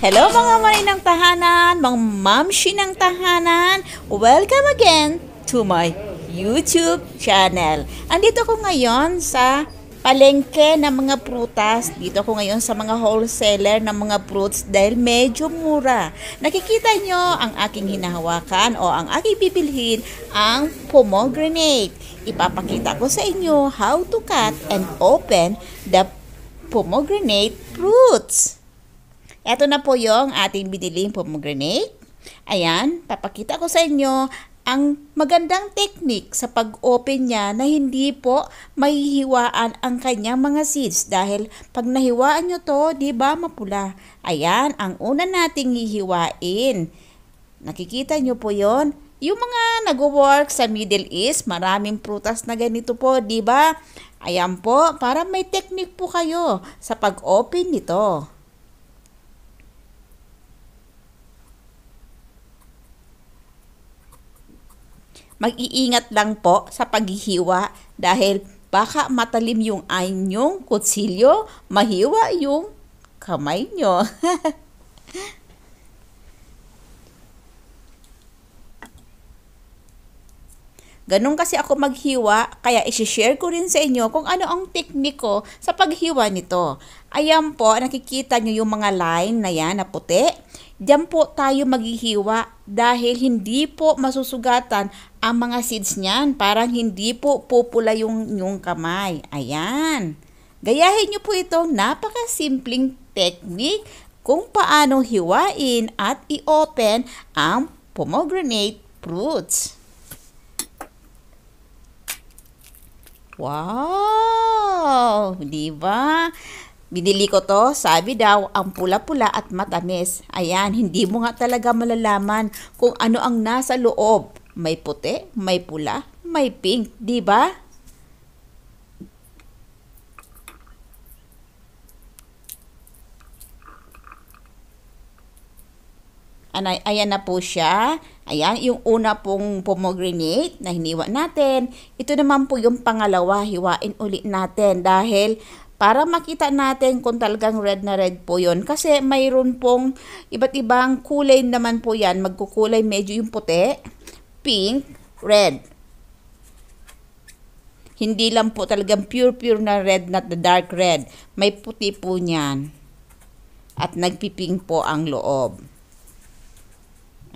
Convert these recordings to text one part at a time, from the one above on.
Hello mga ng tahanan, mga mamshi ng tahanan. Welcome again to my YouTube channel. Andito ko ngayon sa palengke ng mga prutas. Dito ako ngayon sa mga wholesaler ng mga fruits dahil medyo mura. Nakikita nyo ang aking hinahawakan o ang aking bibilhin ang pomegranate. Ipapakita ko sa inyo how to cut and open the pomegranate fruits. Ito na po yung ating biniling pomegranate. Ayan, papakita ko sa inyo ang magandang technique sa pag-open niya na hindi po mahihiwaan ang kanyang mga seeds dahil pag nahiwaan nyo to, di ba mapula? Ayan, ang una nating hihiwain. Nakikita nyo po yon Yung mga nag-work sa Middle East, maraming prutas na ganito po, di ba? Ayan po, para may technique po kayo sa pag-open nito. Mag-iingat lang po sa paghihiwa dahil baka matalim yung anyong kutsilyo, mahiwa yung kamay nyo. Ganun kasi ako maghiwa, kaya isi-share ko rin sa inyo kung ano ang technique ko sa paghiwa nito. Ayan po, nakikita nyo yung mga line na yan na puti. Diyan po tayo maghihiwa dahil hindi po masusugatan ang mga seeds niyan, parang hindi po pupula yung inyong kamay. Ayan. Gayahin niyo po itong napakasimpleng technique kung paano hiwain at i-open ang pomegranate fruits. Wow! Di ba? Binili ko to, sabi daw, ang pula-pula at matamis. Ayan, hindi mo nga talaga malalaman kung ano ang nasa loob may puti, may pula, may pink, di ba? Anay, ayan na po siya. Ayan, yung una pong pomegranate na hiniwa natin. Ito naman po yung pangalawa, hiwain uli natin dahil para makita natin kung talagang red na red po yon Kasi mayroon pong iba't ibang kulay naman po yan. Magkukulay medyo yung puti pink, red. Hindi lang po talagang pure-pure na red, not the dark red. May puti po niyan. At nagpiping po ang loob.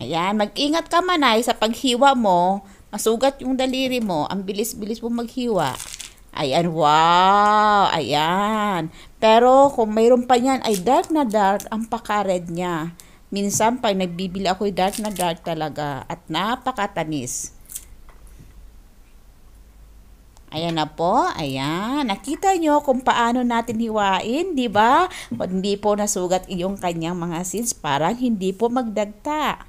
Ayan, mag-ingat ka man ay sa paghiwa mo. Masugat yung daliri mo. Ang bilis-bilis mo maghiwa. Ayan, wow! Ayan. Pero kung mayroon pa niyan ay dark na dark ang paka-red niya. Minsan, pag nagbibili ako, dark na dark talaga. At napakatamis. Ayan na po. Ayan. Nakita nyo kung paano natin hiwain, di ba? hindi po nasugat iyong kanyang mga seeds, parang hindi po magdagta.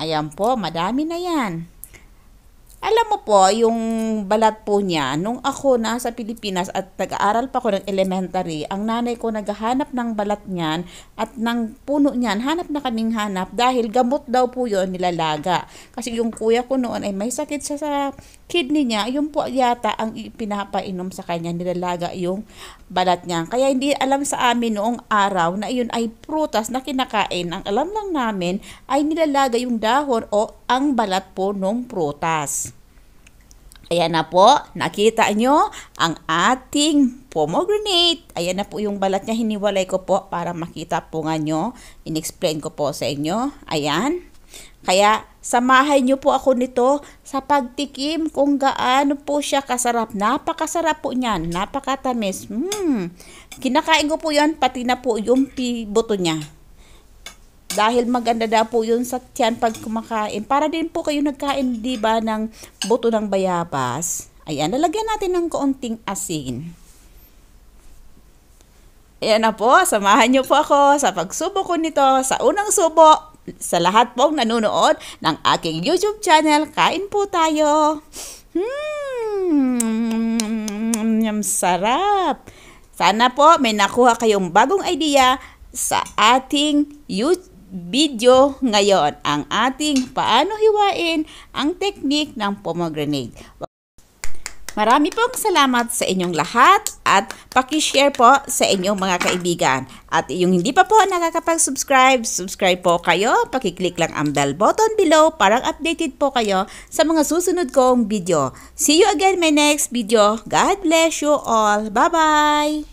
Ayan po. Madami na yan. Alam mo po, yung balat po niya, nung ako nasa Pilipinas at nag-aaral pa ako ng elementary, ang nanay ko naghahanap ng balat niyan at ng puno niyan, hanap na kaming hanap dahil gamot daw po yon nilalaga. Kasi yung kuya ko noon ay may sakit siya sa kidney niya, yun po yata ang pinapainom sa kanya, nilalaga yung balat niya. Kaya hindi alam sa amin noong araw na yun ay prutas na kinakain. Ang alam lang namin ay nilalaga yung dahon o ang balat po ng prutas. Ayan na po, nakita nyo ang ating pomegranate. Ayan na po yung balat niya, hiniwalay ko po para makita po nga nyo. In-explain ko po sa inyo. Ayan. Kaya samahan nyo po ako nito sa pagtikim kung gaano po siya kasarap. Napakasarap po niyan, napakatamis. Hmm. Kinakain ko po yan, pati na po yung buto niya. Dahil maganda daw po yun sa tiyan pag kumakain. Para din po kayo nagkain, di ba, ng buto ng bayabas. Ayan, lalagyan natin ng kaunting asin. Ayan na po, samahan niyo po ako sa pagsubok ko nito sa unang subo sa lahat pong nanonood ng aking YouTube channel. Kain po tayo. Hmm, yum, sarap. Sana po may nakuha kayong bagong idea sa ating YouTube video ngayon ang ating paano hiwain ang teknik ng pomegranate. Marami pong salamat sa inyong lahat at pakishare po sa inyong mga kaibigan. At yung hindi pa po nakakapag-subscribe, subscribe po kayo. Pakiclick lang ang bell button below para updated po kayo sa mga susunod kong video. See you again my next video. God bless you all. Bye-bye!